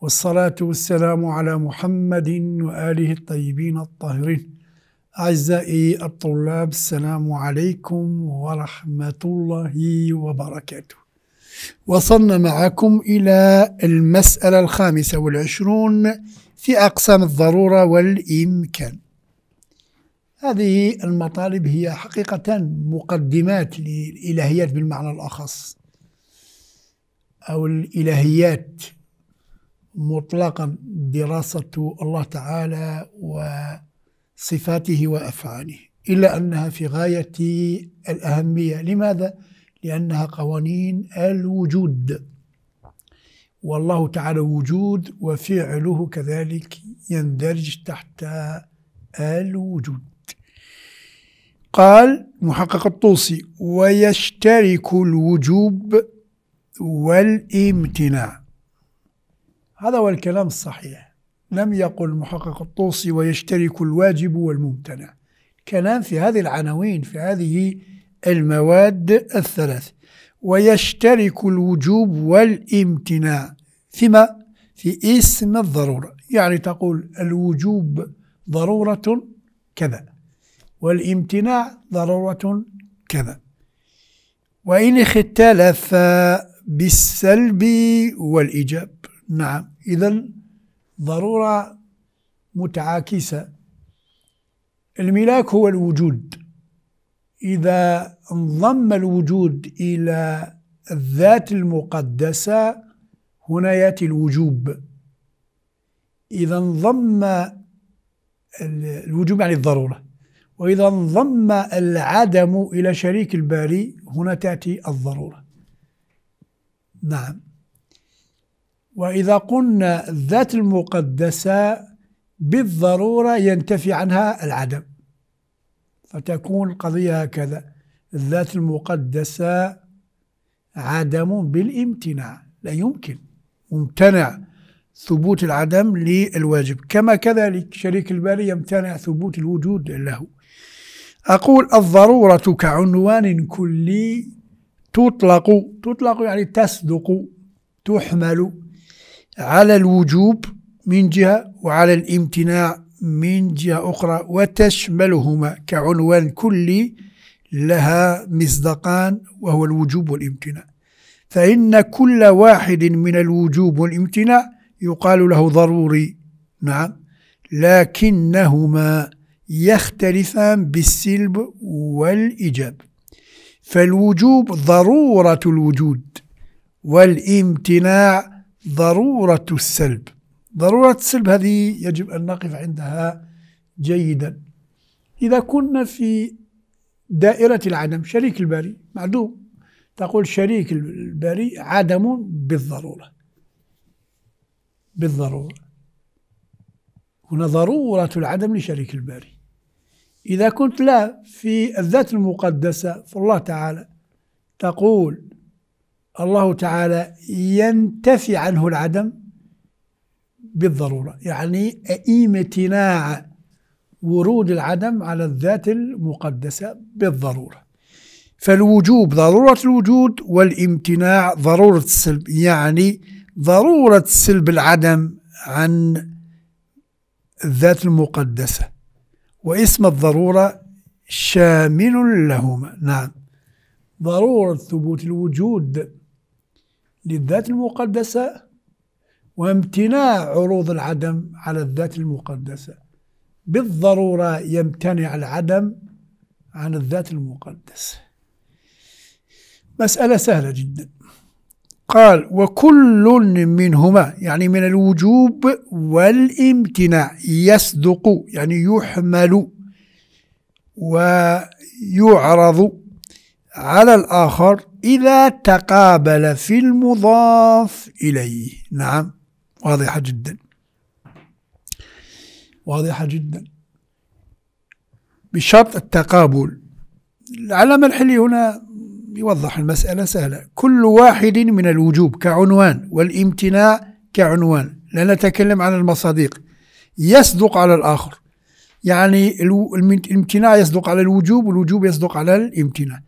والصلاة والسلام على محمد وآله الطيبين الطاهرين أعزائي الطلاب السلام عليكم ورحمة الله وبركاته وصلنا معكم إلى المسألة الخامسة والعشرون في أقسام الضرورة والإمكان هذه المطالب هي حقيقة مقدمات للإلهيات بالمعنى الأخص أو الإلهيات مطلقا دراسة الله تعالى وصفاته وأفعاله إلا أنها في غاية الأهمية لماذا؟ لأنها قوانين الوجود والله تعالى وجود وفعله كذلك يندرج تحت الوجود قال محقق الطوسي ويشترك الوجوب والامتناع هذا هو الكلام الصحيح لم يقل محقق الطوسي ويشترك الواجب والممتنع كلام في هذه العناوين في هذه المواد الثلاث ويشترك الوجوب والامتناع فيما في اسم الضرورة يعني تقول الوجوب ضرورة كذا والامتناع ضرورة كذا وإن اختلف بالسلب والإيجاب نعم إذا ضرورة متعاكسة الملاك هو الوجود إذا انضم الوجود إلى الذات المقدسة هنا يأتي الوجوب إذا انضم الوجوب يعني الضرورة وإذا انضم العدم إلى شريك الباري هنا تأتي الضرورة نعم وإذا قلنا الذات المقدسة بالضرورة ينتفي عنها العدم فتكون القضية هكذا الذات المقدسة عدم بالامتناع لا يمكن ممتنع ثبوت العدم للواجب كما كذلك شريك الباري يمتنع ثبوت الوجود له أقول الضرورة كعنوان كلي تطلق تطلق يعني تصدق تحمل على الوجوب من جهة وعلى الامتناع من جهة أخرى وتشملهما كعنوان كلي لها مصداقان وهو الوجوب والامتناع فإن كل واحد من الوجوب والامتناع يقال له ضروري نعم لكنهما يختلفان بالسلب والإيجاب فالوجوب ضرورة الوجود والامتناع ضرورة السلب ضرورة السلب هذه يجب أن نقف عندها جيدا إذا كنا في دائرة العدم شريك البريء معدوم تقول شريك البريء عدم بالضرورة بالضرورة هنا ضرورة العدم لشريك الباري إذا كنت لا في الذات المقدسة فالله تعالى تقول الله تعالى ينتفي عنه العدم بالضرورة يعني امتناع ورود العدم على الذات المقدسة بالضرورة فالوجوب ضرورة الوجود والامتناع ضرورة السلب يعني ضرورة سلب العدم عن الذات المقدسة واسم الضرورة شامل لهما نعم ضرورة ثبوت الوجود للذات المقدسة وامتناع عروض العدم على الذات المقدسة بالضرورة يمتنع العدم عن الذات المقدسة مسألة سهلة جدا قال وكل منهما يعني من الوجوب والامتناع يصدق يعني يحمل ويعرض على الآخر إذا تقابل في المضاف إليه نعم واضحة جدا واضحة جدا بشرط التقابل العلامة الحلي هنا يوضح المسألة سهلة كل واحد من الوجوب كعنوان والامتناع كعنوان لا نتكلم عن المصادق يصدق على الآخر يعني الامتناع يصدق على الوجوب والوجوب يصدق على الامتناع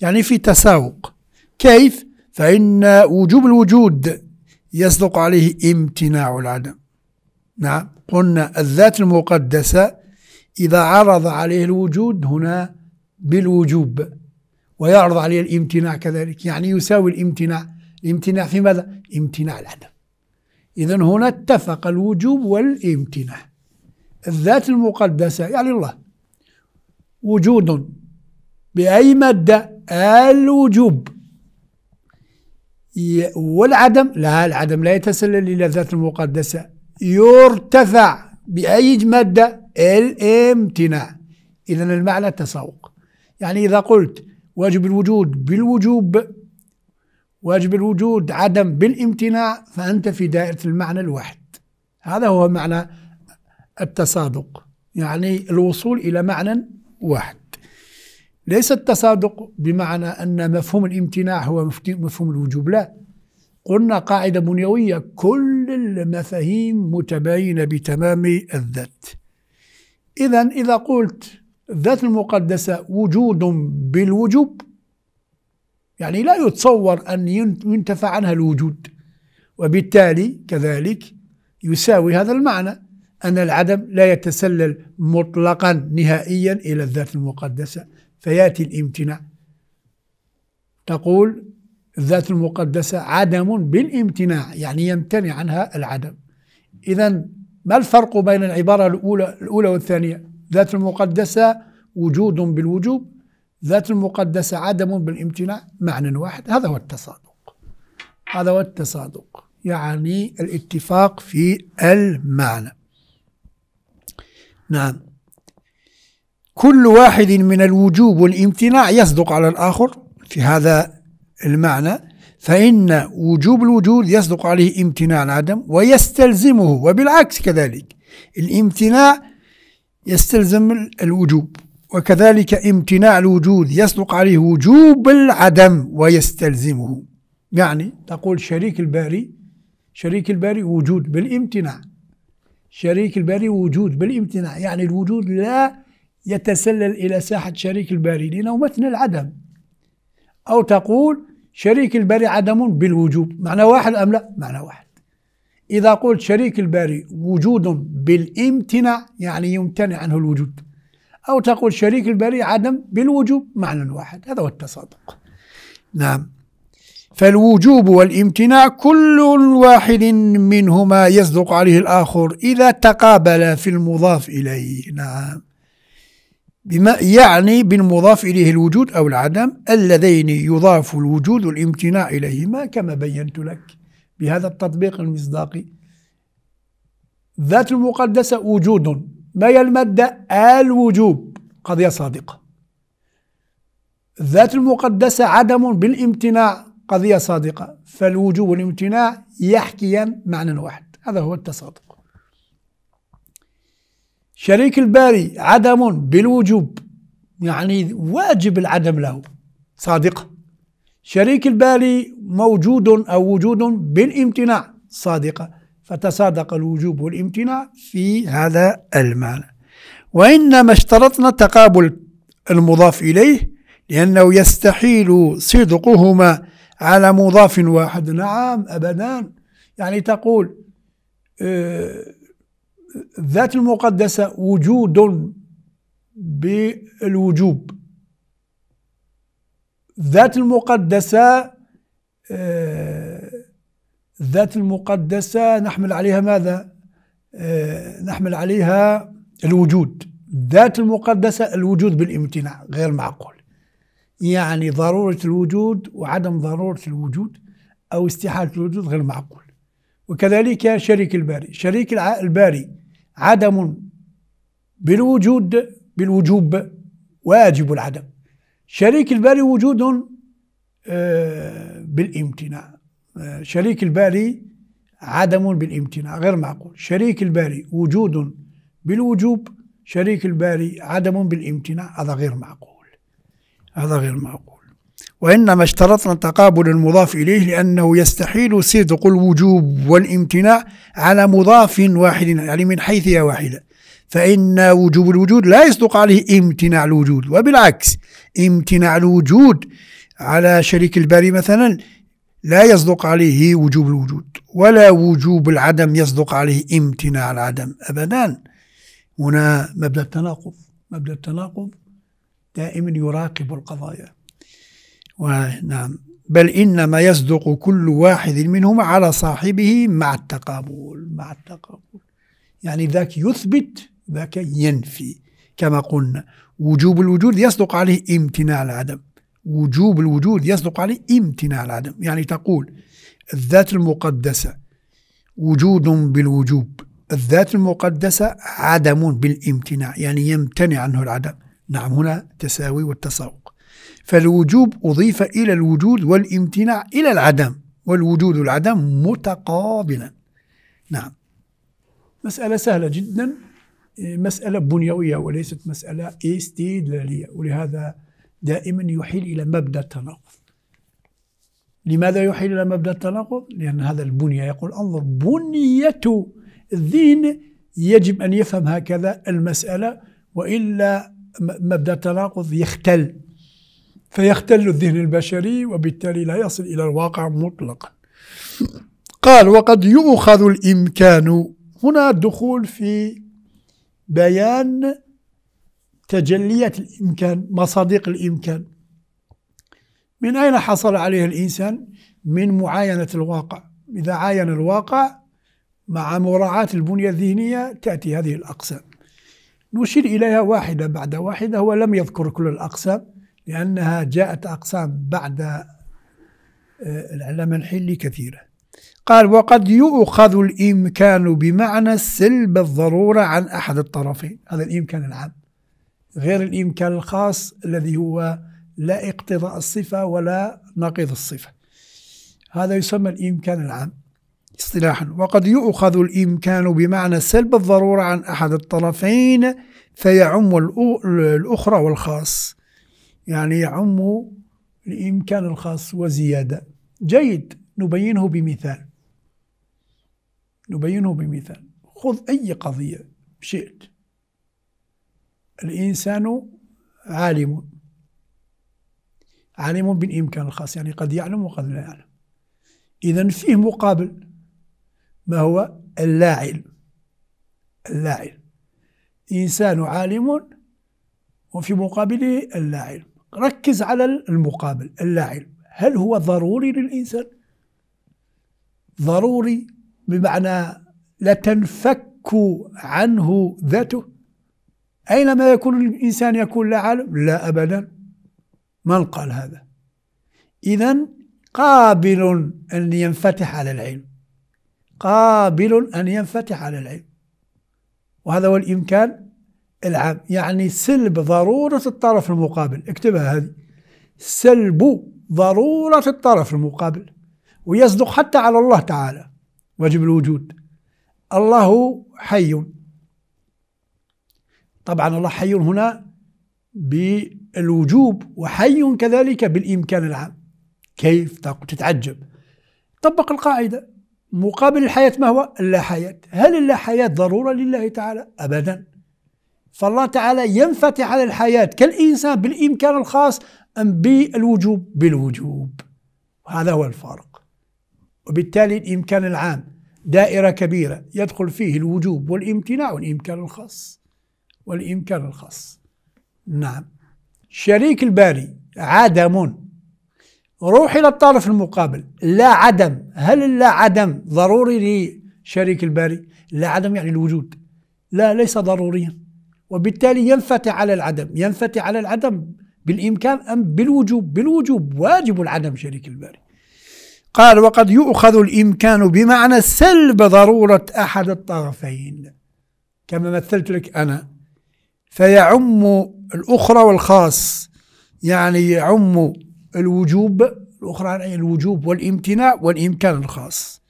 يعني في تساوق كيف؟ فإن وجوب الوجود يصدق عليه امتناع العدم نعم قلنا الذات المقدسة إذا عرض عليه الوجود هنا بالوجوب ويعرض عليه الامتناع كذلك يعني يساوي الامتناع الامتناع في ماذا؟ امتناع العدم إذا هنا اتفق الوجوب والامتناع الذات المقدسة يعني الله وجود بأي مادة الوجوب والعدم لا العدم لا يتسلل إلى ذات المقدسة يرتفع بأي مادة الامتناع إذا المعنى التساوق يعني إذا قلت واجب الوجود بالوجوب واجب الوجود عدم بالامتناع فأنت في دائرة المعنى الواحد هذا هو معنى التصادق يعني الوصول إلى معنى واحد ليس التصادق بمعنى أن مفهوم الامتناع هو مفهوم الوجوب لا قلنا قاعدة بنيوية كل المفاهيم متباينة بتمام الذات إذا إذا قلت الذات المقدسة وجود بالوجوب يعني لا يتصور أن ينتفع عنها الوجود وبالتالي كذلك يساوي هذا المعنى أن العدم لا يتسلل مطلقا نهائيا إلى الذات المقدسة فياتي الامتناع تقول الذات المقدسه عدم بالامتناع يعني يمتنع عنها العدم اذا ما الفرق بين العباره الاولى الاولى والثانيه ذات المقدسه وجود بالوجوب ذات المقدسه عدم بالامتناع معنى واحد هذا هو التصادق هذا هو التصادق يعني الاتفاق في المعنى نعم كل واحد من الوجوب والامتناع يصدق على الآخر في هذا المعنى فإن وجوب الوجود يصدق عليه امتناع العدم ويستلزمه وبالعكس كذلك الامتناع يستلزم الوجوب وكذلك امتناع الوجود يصدق عليه وجوب العدم ويستلزمه يعني تقول شريك الباري شريك الباري وجود بالامتناع شريك الباري وجود بالامتناع يعني الوجود لا يتسلل إلى ساحة شريك الباري لأنه مثل العدم أو تقول شريك الباري عدم بالوجوب معنى واحد أم لا معنى واحد إذا قلت شريك الباري وجود بالامتناع يعني يمتنع عنه الوجود أو تقول شريك الباري عدم بالوجوب معنى واحد هذا هو التصادق نعم فالوجوب والامتناع كل واحد منهما يصدق عليه الآخر إذا تقابل في المضاف إليه نعم بما يعني بالمضاف إليه الوجود أو العدم اللذين يضاف الوجود الامتناع إليهما كما بينت لك بهذا التطبيق المصداقي ذات المقدسة وجود ما هي المادة الوجوب قضية صادقة ذات المقدسة عدم بالامتناع قضية صادقة فالوجوب والامتناع يحكيان معنى واحد هذا هو التصادق شريك الباري عدم بالوجوب يعني واجب العدم له صادق شريك الباري موجود أو وجود بالامتناع صادقة فتصادق الوجوب والامتناع في هذا المعنى وإنما اشترطنا تقابل المضاف إليه لأنه يستحيل صدقهما على مضاف واحد نعم أبدا يعني تقول أه الذات المقدسة وجود بالوجوب الذات المقدسة الذات آه، المقدسة نحمل عليها ماذا؟ آه، نحمل عليها الوجود الذات المقدسة الوجود بالامتناع غير معقول يعني ضرورة الوجود وعدم ضرورة الوجود أو استحالة الوجود غير معقول وكذلك شريك الباري شريك الباري عدم بالوجود بالوجوب واجب العدم شريك الباري وجود آه، بالامتناع آه، شريك الباري عدم بالامتناع غير معقول شريك الباري وجود بالوجوب شريك الباري عدم بالامتناع هذا غير معقول هذا غير معقول وإنما اشترطنا تقابل المضاف إليه لأنه يستحيل صدق الوجوب والامتناع على مضاف واحد يعني من حيثها واحدة فإن وجوب الوجود لا يصدق عليه امتناع الوجود وبالعكس امتناع الوجود على شريك الباري مثلا لا يصدق عليه وجوب الوجود ولا وجوب العدم يصدق عليه امتناع العدم أبدا هنا مبدأ التناقض مبدأ التناقض دائما يراقب القضايا ونعم بل إنما يصدق كل واحد منهما على صاحبه مع التقابل مع التقابل يعني ذاك يثبت ذاك ينفي كما قلنا وجوب الوجود يصدق عليه امتناع العدم وجوب الوجود يصدق عليه امتناع العدم يعني تقول الذات المقدسة وجود بالوجوب الذات المقدسة عدم بالامتناع يعني يمتنع عنه العدم نعم هنا تساوي والتساوق فالوجوب أضيف إلى الوجود والامتناع إلى العدم والوجود والعدم متقابلا نعم مسألة سهلة جدا مسألة بنيوية وليست مسألة استدلالية ولهذا دائما يحيل إلى مبدأ التناقض لماذا يحيل إلى مبدأ التناقض؟ لأن هذا البنية يقول انظر بنية الذهن يجب أن يفهم هكذا المسألة وإلا مبدأ التناقض يختل فيختل الذهن البشري وبالتالي لا يصل إلى الواقع مطلقا قال وقد يؤخذ الإمكان هنا الدخول في بيان تجلية الإمكان مصادق الإمكان من أين حصل عليه الإنسان؟ من معاينة الواقع إذا عاين الواقع مع مراعاة البنية الذهنية تأتي هذه الأقسام نشير إليها واحدة بعد واحدة هو لم يذكر كل الأقسام لأنها جاءت أقسام بعد آه، العلم الحلي كثيرة قال وقد يؤخذ الإمكان بمعنى سلب الضرورة عن أحد الطرفين هذا الإمكان العام غير الإمكان الخاص الذي هو لا اقتضاء الصفة ولا نقيض الصفة هذا يسمى الإمكان العام اصطلاحا وقد يؤخذ الإمكان بمعنى سلب الضرورة عن أحد الطرفين فيعم الأخرى والخاص يعني يعم الإمكان الخاص وزيادة جيد نبينه بمثال نبينه بمثال خذ أي قضية شئت الإنسان عالم عالم بالإمكان الخاص يعني قد يعلم وقد لا يعلم إذا فيه مقابل ما هو اللا علم اللا علم إنسان عالم وفي مقابله اللا علم ركز على المقابل اللاعب هل هو ضروري للإنسان ضروري بمعنى لا تنفك عنه ذاته أينما يكون الإنسان يكون لا عالم لا أبدا من قال هذا إذا قابل أن ينفتح على العلم قابل أن ينفتح على العلم وهذا هو الإمكان العام يعني سلب ضرورة الطرف المقابل اكتبها هذه سلب ضرورة الطرف المقابل ويصدق حتى على الله تعالى واجب الوجود الله حي طبعا الله حي هنا بالوجوب وحي كذلك بالإمكان العام كيف تتعجب طبق القاعدة مقابل الحياة ما هو؟ اللا حياة هل اللا حياة ضرورة لله تعالى؟ أبدا فالله تعالى ينفتح على الحياة كالإنسان بالإمكان الخاص أم بالوجوب بالوجوب هذا هو الفارق وبالتالي الإمكان العام دائرة كبيرة يدخل فيه الوجوب والامتناع والإمكان الخاص والإمكان الخاص نعم الشريك الباري عدم روح إلى الطرف المقابل لا عدم هل لا عدم ضروري لشريك الباري لا عدم يعني الوجود لا ليس ضروريا وبالتالي ينفتح على العدم ينفتح على العدم بالإمكان أم بالوجوب بالوجوب واجب العدم شريك الباري قال وقد يؤخذ الإمكان بمعنى سلب ضرورة أحد الطرفين كما مثلت لك أنا فيعم الأخرى والخاص يعني يعم الوجوب الأخرى يعني الوجوب والامتناع والإمكان الخاص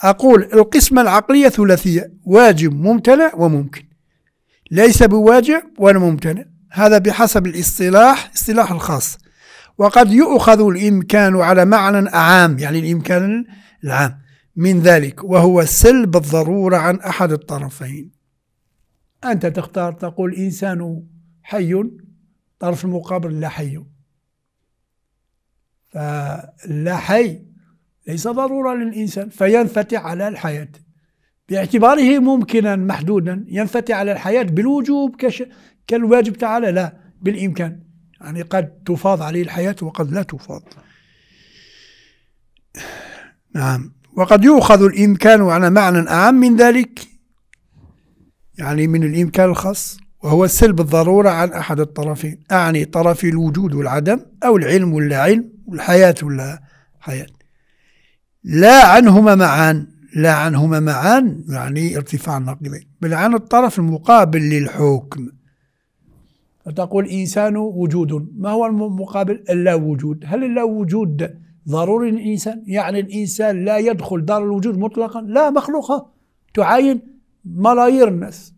أقول القسمة العقلية ثلاثية واجب ممتنع وممكن ليس بواجب ولا ممتنع هذا بحسب الاصطلاح اصطلاح الخاص وقد يؤخذ الإمكان على معنى عام يعني الإمكان العام من ذلك وهو سلب الضرورة عن أحد الطرفين أنت تختار تقول إنسان حي طرف المقابل لا حي فلا حي ليس ضرورة للإنسان فينفتح على الحياة باعتباره ممكنا محدودا ينفتح على الحياة بالوجوب كش كالواجب تعالى لا بالإمكان يعني قد تفاض عليه الحياة وقد لا تفاض نعم وقد يؤخذ الإمكان على معنى أعم من ذلك يعني من الإمكان الخاص وهو سلب الضرورة عن أحد الطرفين أعني طرف الوجود والعدم أو العلم ولا علم والحياة ولا حياة لا عنهما معان لا عنهما معا يعني ارتفاع النقيضين بل عن الطرف المقابل للحكم فتقول إنسان وجود ما هو المقابل اللا وجود هل اللا وجود ضروري للإنسان يعني الإنسان لا يدخل دار الوجود مطلقا لا مخلوقة تعاين ملايير الناس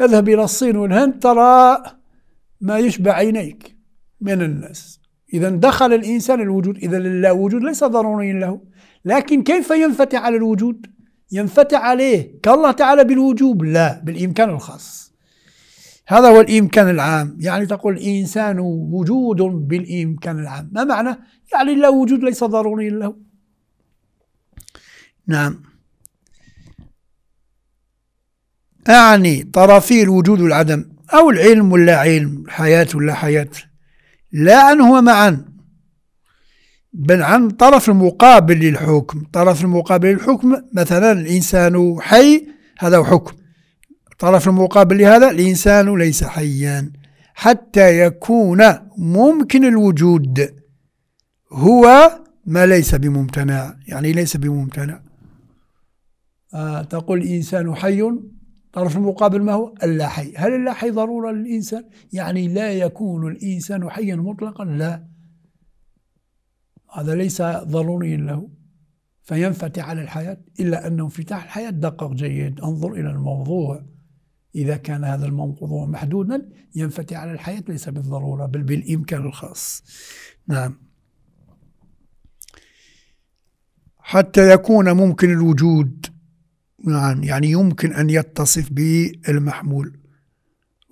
اذهب إلى الصين والهند ترى ما يشبع عينيك من الناس إذا دخل الإنسان الوجود إذا اللا وجود ليس ضروريا له لكن كيف ينفتح على الوجود ينفتح عليه كالله تعالى بالوجوب لا بالإمكان الخاص هذا هو الإمكان العام يعني تقول الإنسان وجود بالإمكان العام ما معنى؟ يعني لا وجود ليس ضروري له نعم أعني طرفي الوجود والعدم أو العلم ولا علم الحياة ولا حياة لا أنهما معا بل عن الطرف المقابل للحكم الطرف المقابل للحكم مثلا الإنسان حي هذا هو حكم الطرف المقابل لهذا الإنسان ليس حيا حتى يكون ممكن الوجود هو ما ليس بممتنع يعني ليس بممتنع آه تقول الإنسان حي الطرف المقابل ما هو اللا حي هل اللا حي ضرورة للإنسان يعني لا يكون الإنسان حيا مطلقا لا هذا ليس ضروريا له فينفتح على الحياة إلا أنه انفتاح الحياة دقق جيد انظر إلى الموضوع إذا كان هذا الموضوع محدودا ينفتح على الحياة ليس بالضرورة بل بالإمكان الخاص نعم حتى يكون ممكن الوجود نعم يعني يمكن أن يتصف بالمحمول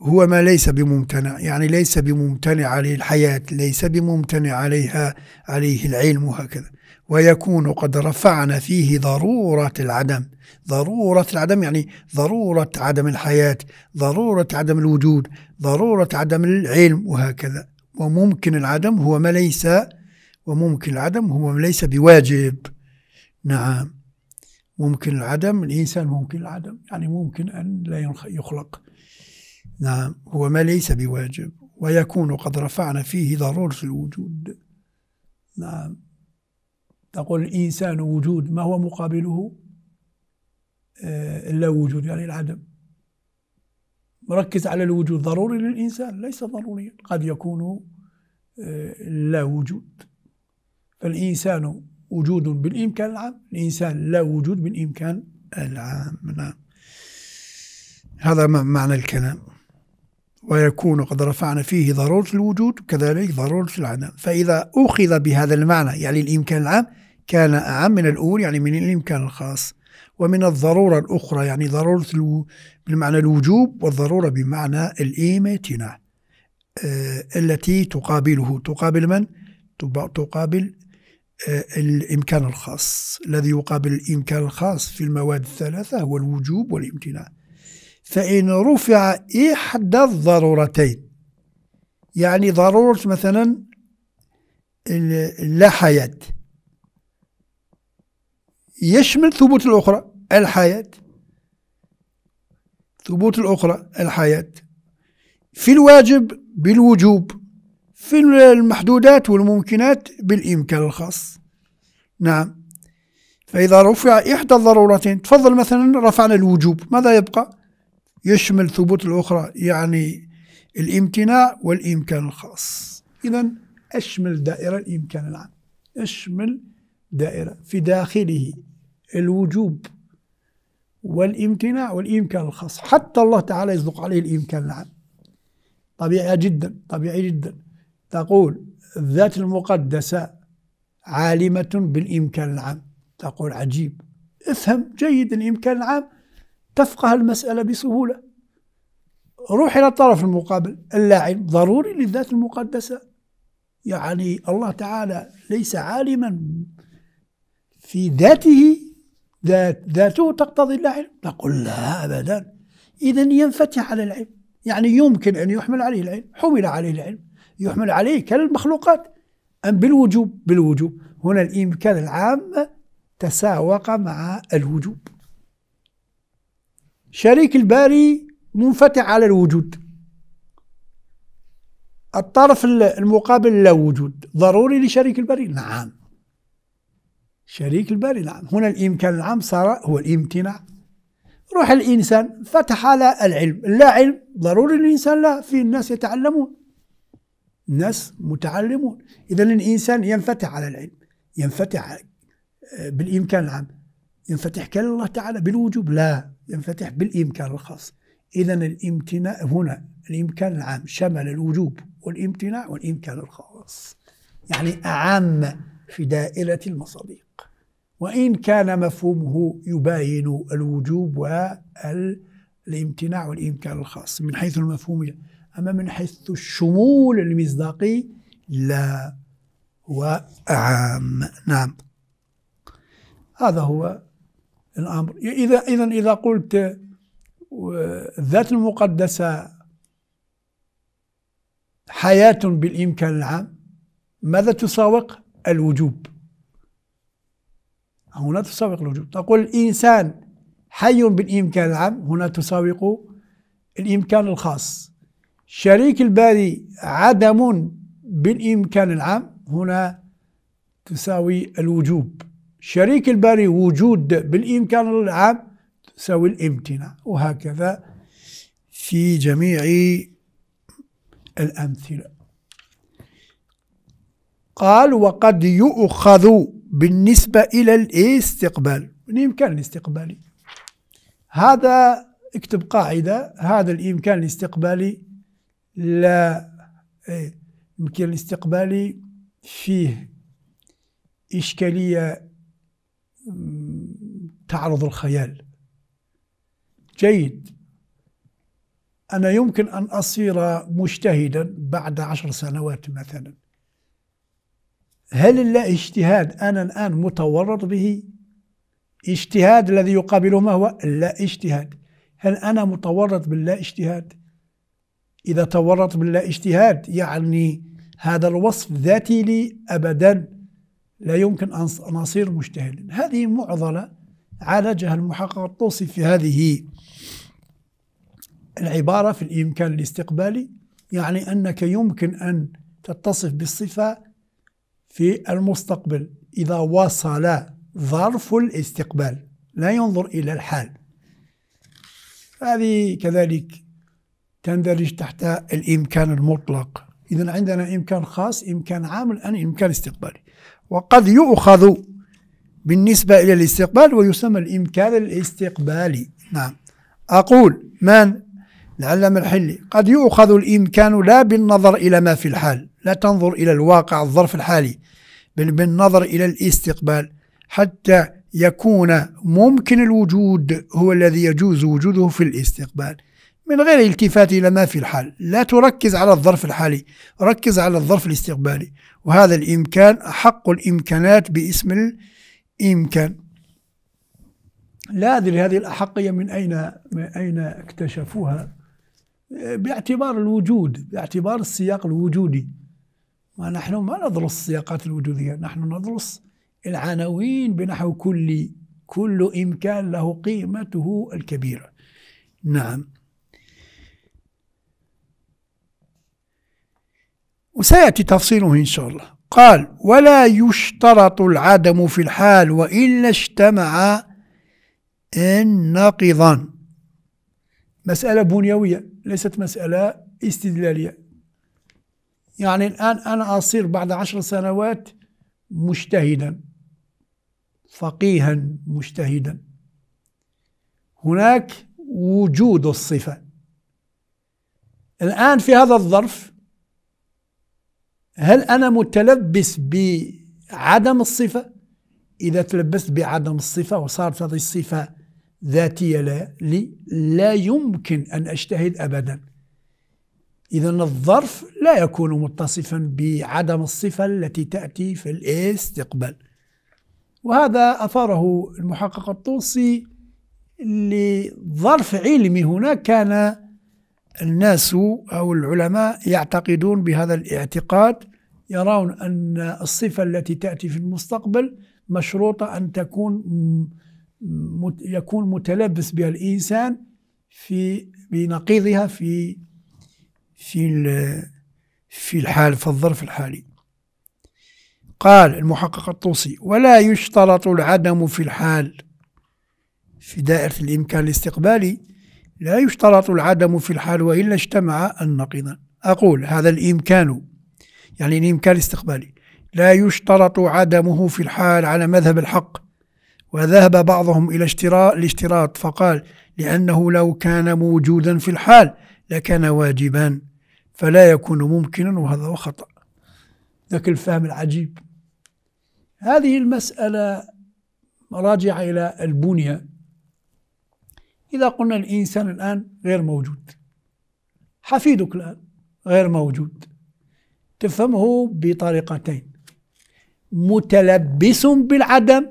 هو ما ليس بممتنع يعني ليس بممتنع عليه الحياة ليس بممتنع عليها عليه العلم وهكذا ويكون قد رفعنا فيه ضرورة العدم ضرورة العدم يعني ضرورة عدم الحياة ضرورة عدم الوجود ضرورة عدم العلم وهكذا وممكن العدم هو ما ليس وممكن العدم هو ما ليس بواجب نعم ممكن العدم الإنسان ممكن العدم يعني ممكن أن لا يخلق نعم هو ما ليس بواجب ويكون قد رفعنا فيه ضرورة الوجود نعم تقول الإنسان وجود ما هو مقابله آه، إلا وجود يعني العدم مركز على الوجود ضروري للإنسان ليس ضروريا قد يكون آه، لا وجود فالإنسان وجود بالإمكان العام الإنسان لا وجود بالإمكان العام نعم هذا معنى الكلام ويكون قد رفعنا فيه ضرورة الوجود وكذلك ضرورة العدم فإذا أخذ بهذا المعنى يعني الإمكان العام كان أعم من الأول يعني من الإمكان الخاص ومن الضرورة الأخرى يعني ضرورة الو... بمعنى الوجوب والضرورة بمعنى الإيمتنا آه التي تقابله تقابل من؟ تقابل آه الإمكان الخاص الذي يقابل الإمكان الخاص في المواد الثلاثة هو الوجوب والامتناع فإن رفع إحدى الضرورتين يعني ضرورة مثلا لا حياة يشمل ثبوت الأخرى الحياة ثبوت الأخرى الحياة في الواجب بالوجوب في المحدودات والممكنات بالإمكان الخاص نعم فإذا رفع إحدى الضرورتين تفضل مثلا رفعنا الوجوب ماذا يبقى يشمل ثبوت الأخرى يعني الامتناع والإمكان الخاص إذا أشمل دائرة الإمكان العام أشمل دائرة في داخله الوجوب والامتناع والإمكان الخاص حتى الله تعالى يصدق عليه الإمكان العام طبيعي جدا طبيعي جدا تقول الذات المقدسة عالمة بالإمكان العام تقول عجيب افهم جيد الإمكان العام تفقه المسألة بسهولة روح إلى الطرف المقابل اللاعب ضروري للذات المقدسة يعني الله تعالى ليس عالما في ذاته ذات ذاته تقتضي العلم نقول لا أبدا إذا ينفتح على العلم يعني يمكن أن يحمل عليه العلم حمل عليه العلم يحمل عليه كالمخلوقات أم بالوجوب بالوجوب هنا الإمكان العام تساوق مع الوجوب شريك الباري منفتح على الوجود الطرف المقابل لا وجود ضروري لشريك الباري نعم شريك الباري نعم هنا الامكان العام صار هو الامتناع روح الانسان فتح على العلم لا علم ضروري الانسان لا في الناس يتعلمون الناس متعلمون اذا الانسان ينفتح على العلم ينفتح آه، بالامكان العام ينفتح كالله الله تعالى بالوجوب لا ينفتح بالإمكان الخاص إذا الامتناع هنا الإمكان العام شمل الوجوب والامتناع والإمكان الخاص يعني أعم في دائرة المصادق وإن كان مفهومه يباين الوجوب والامتناع والإمكان الخاص من حيث المفهومية أما من حيث الشمول المصداقي لا هو عام نعم هذا هو الأمر إذا إذا إذا قلت الذات آه، المقدسة حياة بالإمكان العام ماذا تساوق الوجوب هنا تساوق الوجوب تقول الإنسان حي بالإمكان العام هنا تساوق الإمكان الخاص شريك الباري عدم بالإمكان العام هنا تساوي الوجوب شريك البري وجود بالإمكان العام تساوي الامتناع وهكذا في جميع الأمثلة قال وقد يؤخذ بالنسبة إلى الاستقبال الإمكان الاستقبالي هذا اكتب قاعدة هذا الإمكان الاستقبالي لا الإمكان إيه، الاستقبالي فيه إشكالية تعرض الخيال جيد أنا يمكن أن أصير مجتهدا بعد عشر سنوات مثلا هل لا اجتهاد أنا الآن متورط به اجتهاد الذي يقابله ما هو لا اجتهاد هل أنا متورط باللا اجتهاد إذا تورط باللا اجتهاد يعني هذا الوصف ذاتي لي أبدا لا يمكن أن نصير مجتهدين هذه معضلة عالجها المحقق الطوسي في هذه العبارة في الإمكان الاستقبالي يعني أنك يمكن أن تتصف بالصفة في المستقبل إذا وصل ظرف الاستقبال لا ينظر إلى الحال هذه كذلك تندرج تحت الإمكان المطلق إذا عندنا إمكان خاص إمكان عام الآن إمكان استقبالي وقد يؤخذ بالنسبة إلى الاستقبال ويسمى الإمكان الاستقبالي نعم أقول من العلم الحلي قد يؤخذ الإمكان لا بالنظر إلى ما في الحال لا تنظر إلى الواقع الظرف الحالي بل بالنظر إلى الاستقبال حتى يكون ممكن الوجود هو الذي يجوز وجوده في الاستقبال من غير التفات إلى ما في الحال لا تركز على الظرف الحالي ركز على الظرف الاستقبالي وهذا الإمكان أحق الإمكانات باسم الإمكان لا أدري هذه الأحقية من أين من أين اكتشفوها باعتبار الوجود باعتبار السياق الوجودي ونحن ما ندرس السياقات الوجودية نحن ندرس العناوين بنحو كلي كل إمكان له قيمته الكبيرة نعم وسيأتي تفصيله إن شاء الله قال ولا يشترط العدم في الحال وإلا اجتمع ناقضا مسألة بنيوية ليست مسألة استدلالية يعني الآن أنا أصير بعد عشر سنوات مجتهدا فقيها مجتهدا هناك وجود الصفة الآن في هذا الظرف هل أنا متلبس بعدم الصفة؟ إذا تلبست بعدم الصفة وصارت هذه الصفة ذاتية لي لا يمكن أن أجتهد أبدا إذا الظرف لا يكون متصفا بعدم الصفة التي تأتي في الاستقبال وهذا أثاره المحقق الطوسي لظرف علمي هناك كان الناس أو العلماء يعتقدون بهذا الاعتقاد يرون أن الصفة التي تأتي في المستقبل مشروطة أن تكون يكون متلبس بها الإنسان في بنقيضها في في في الحال في الظرف الحالي قال المحقق الطوسي ولا يشترط العدم في الحال في دائرة الإمكان الاستقبالي لا يشترط العدم في الحال وإلا اجتمع النقيضان أقول هذا الإمكان يعني الإمكان الاستقبالي لا يشترط عدمه في الحال على مذهب الحق وذهب بعضهم إلى اشتراء الاشتراط فقال لأنه لو كان موجودا في الحال لكان واجبا فلا يكون ممكنا وهذا هو خطأ ذاك الفهم العجيب هذه المسألة راجعة إلى البنية إذا قلنا الإنسان الآن غير موجود حفيدك الآن غير موجود تفهمه بطريقتين متلبس بالعدم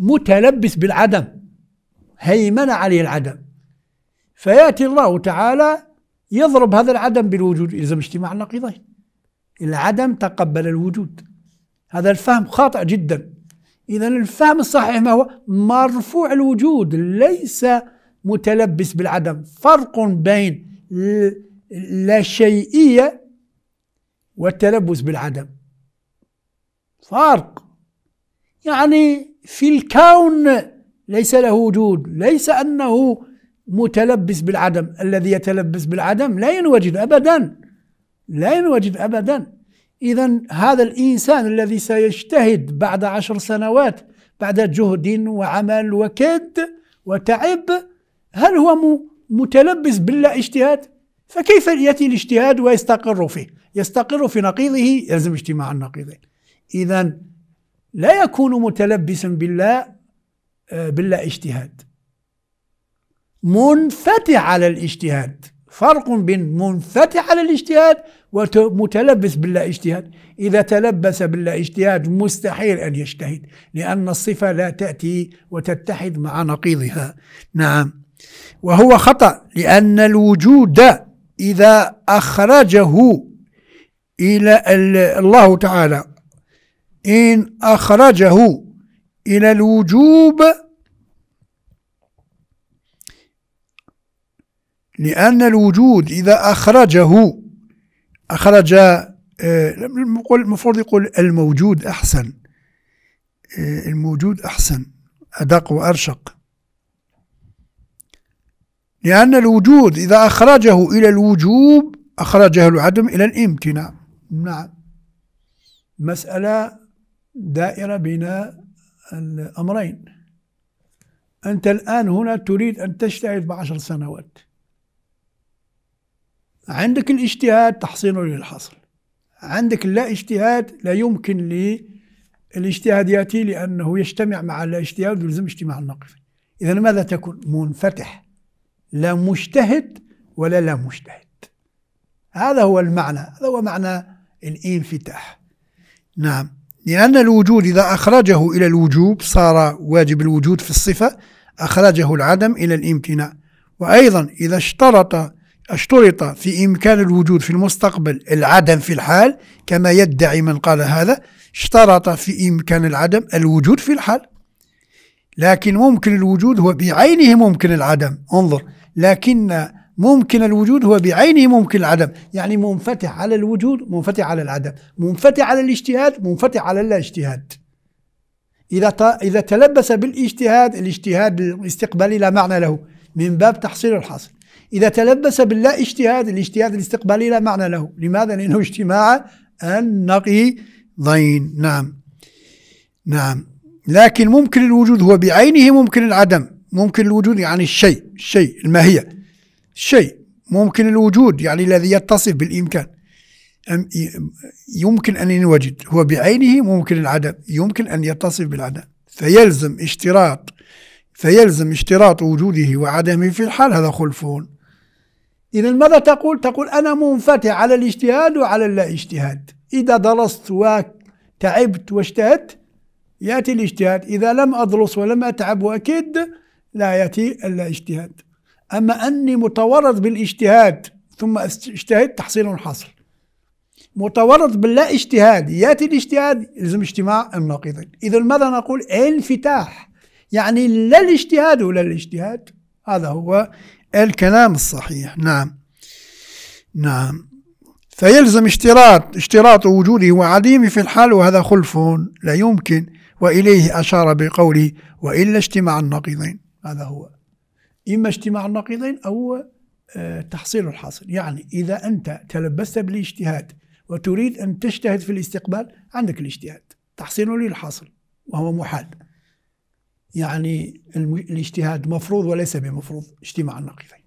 متلبس بالعدم هيمن عليه العدم فياتي الله تعالى يضرب هذا العدم بالوجود يلزم اجتماع النقيضين العدم تقبل الوجود هذا الفهم خاطئ جدا اذا الفهم الصحيح ما هو مرفوع الوجود ليس متلبس بالعدم فرق بين اللاشيئية والتلبس بالعدم فرق يعني في الكون ليس له وجود ليس أنه متلبس بالعدم الذي يتلبس بالعدم لا ينوجد أبدا لا ينوجد أبدا إذا هذا الإنسان الذي سيجتهد بعد عشر سنوات بعد جهد وعمل وكد وتعب هل هو متلبس بلا اجتهاد؟ فكيف يأتي الاجتهاد ويستقر فيه؟ يستقر في نقيضه يلزم اجتماع النقيضين إذا لا يكون متلبسا باللا آه، بلا اجتهاد منفتح على الاجتهاد فرق بين منفتح على الاجتهاد ومتلبس باللا اجتهاد إذا تلبس باللا اجتهاد مستحيل أن يجتهد لأن الصفة لا تأتي وتتحد مع نقيضها نعم وهو خطأ لأن الوجود إذا أخرجه إلى الله تعالى إن أخرجه إلى الوجوب لأن الوجود إذا أخرجه أخرج آه، المفروض يقول الموجود أحسن آه، الموجود أحسن أدق وأرشق لأن الوجود إذا أخرجه إلى الوجوب أخرجه العدم إلى الامتناع نعم مسألة دائرة بين الأمرين أنت الآن هنا تريد أن تجتهد بعشر سنوات عندك الاجتهاد تحصينه للحصر عندك لا اجتهاد لا يمكن لي الاجتهاد يأتي لأنه يجتمع مع الاجتهاد ويلزم اجتماع النقيض إذا ماذا تكون منفتح لا مجتهد ولا لا مجتهد هذا هو المعنى هذا هو معنى الانفتاح نعم لأن الوجود إذا أخرجه إلى الوجوب صار واجب الوجود في الصفة أخرجه العدم إلى الامتناع وأيضا إذا اشترط اشترط في إمكان الوجود في المستقبل العدم في الحال كما يدعي من قال هذا اشترط في إمكان العدم الوجود في الحال لكن ممكن الوجود هو بعينه ممكن العدم انظر لكن ممكن الوجود هو بعينه ممكن العدم يعني منفتح على الوجود منفتح على العدم منفتح على الاجتهاد منفتح على اللا اجتهاد إذا إذا تلبس بالاجتهاد الاجتهاد الاستقبالي لا معنى له من باب تحصيل الحاصل إذا تلبس باللا اجتهاد الاجتهاد الاستقبالي لا معنى له لماذا؟ لأنه اجتماع النقيضين نعم نعم لكن ممكن الوجود هو بعينه ممكن العدم ممكن الوجود يعني الشيء الشيء الماهية الشيء ممكن الوجود يعني الذي يتصف بالإمكان يمكن أن ينوجد هو بعينه ممكن العدم يمكن أن يتصف بالعدم فيلزم اشتراط فيلزم اشتراط وجوده وعدمه في الحال هذا خلفون إذا ماذا تقول؟ تقول أنا منفتح على الاجتهاد وعلى اللا اجتهاد إذا درست وتعبت واجتهدت يأتي الاجتهاد إذا لم أدرس ولم أتعب وأكد لا يأتي إلا اجتهاد أما أني متورط بالاجتهاد ثم اجتهد تحصيل حصل متورط باللا اجتهاد يأتي الاجتهاد يلزم اجتماع الناقضين إذا ماذا نقول انفتاح يعني لا الاجتهاد ولا الاجتهاد هذا هو الكلام الصحيح نعم نعم فيلزم اشتراط اشتراط وجوده وعديمه في الحال وهذا خلف لا يمكن وإليه أشار بقوله وإلا اجتماع النقيضين هذا هو إما اجتماع النقيضين أو آه، تحصيل الحاصل يعني إذا أنت تلبست بالاجتهاد وتريد أن تجتهد في الاستقبال عندك الاجتهاد تحصيل للحاصل وهو محال يعني الاجتهاد مفروض وليس بمفروض اجتماع النقيضين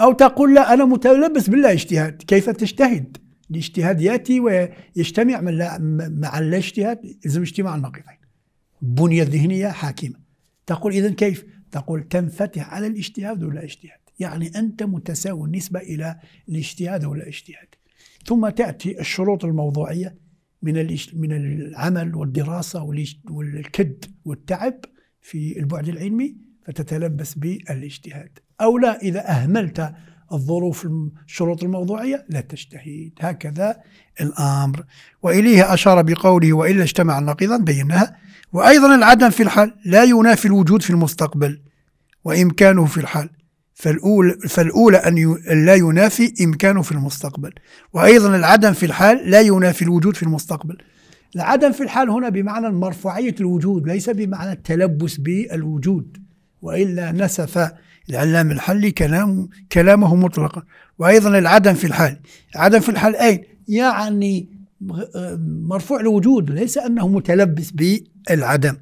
أو تقول لا أنا متلبس باللا اجتهاد كيف تجتهد الاجتهاد يأتي ويجتمع من لا مع اللا اجتهاد لازم اجتماع النقيضين بنية ذهنية حاكمة تقول إذا كيف؟ تقول تنفتح على الاجتهاد ولا اجتهاد يعني أنت متساوي النسبة إلى الاجتهاد ولا اجتهاد ثم تأتي الشروط الموضوعية من من العمل والدراسة والكد والتعب في البعد العلمي فتتلبس بالاجتهاد أو لا إذا أهملت الظروف الشروط الموضوعية لا تجتهد هكذا الأمر وإليه أشار بقوله وإلا اجتمع النقيضان بيناها وأيضا العدم في الحال لا ينافي الوجود في المستقبل وإمكانه في الحال فالأولى, فالأولى أن لا ينافي إمكانه في المستقبل وأيضا العدم في الحال لا ينافي الوجود في المستقبل العدم في الحال هنا بمعنى مرفوعية الوجود ليس بمعنى التلبس بالوجود وإلا نسف العلام الحلي كلام كلامه مطلقا وأيضا العدم في الحال العدم في الحال أين يعني مرفوع الوجود ليس أنه متلبس بالعدم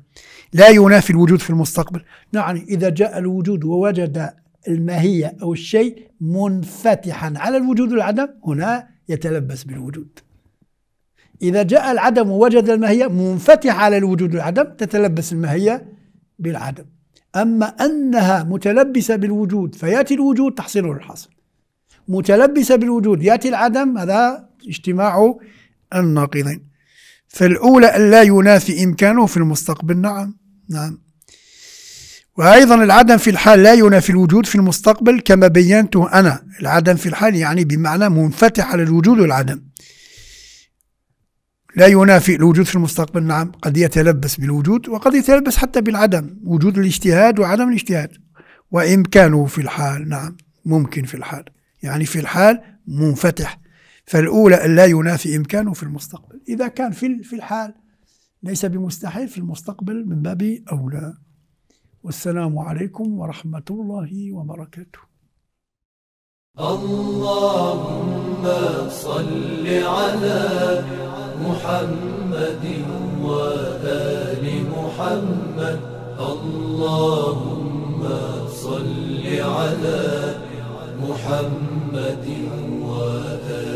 لا ينافي الوجود في المستقبل يعني إذا جاء الوجود ووجد الماهية أو الشيء منفتحا على الوجود والعدم هنا يتلبس بالوجود إذا جاء العدم ووجد الماهية منفتحة على الوجود والعدم تتلبس الماهية بالعدم أما أنها متلبسة بالوجود فيأتي الوجود تحصله الحصر متلبسة بالوجود يأتي العدم هذا اجتماع الناقضين فالأولى أن لا ينافي إمكانه في المستقبل نعم نعم وأيضا العدم في الحال لا ينافي الوجود في المستقبل كما بينته أنا العدم في الحال يعني بمعنى منفتح على الوجود والعدم لا ينافي الوجود في المستقبل نعم قد يتلبس بالوجود وقد يتلبس حتى بالعدم وجود الاجتهاد وعدم الاجتهاد وإمكانه في الحال نعم ممكن في الحال يعني في الحال منفتح فالأولى أن لا ينافي إمكانه في المستقبل إذا كان في في الحال ليس بمستحيل في المستقبل من باب أولى والسلام عليكم ورحمة الله وبركاته اللهم صل على محمد وآل محمد اللهم صل على محمد وآل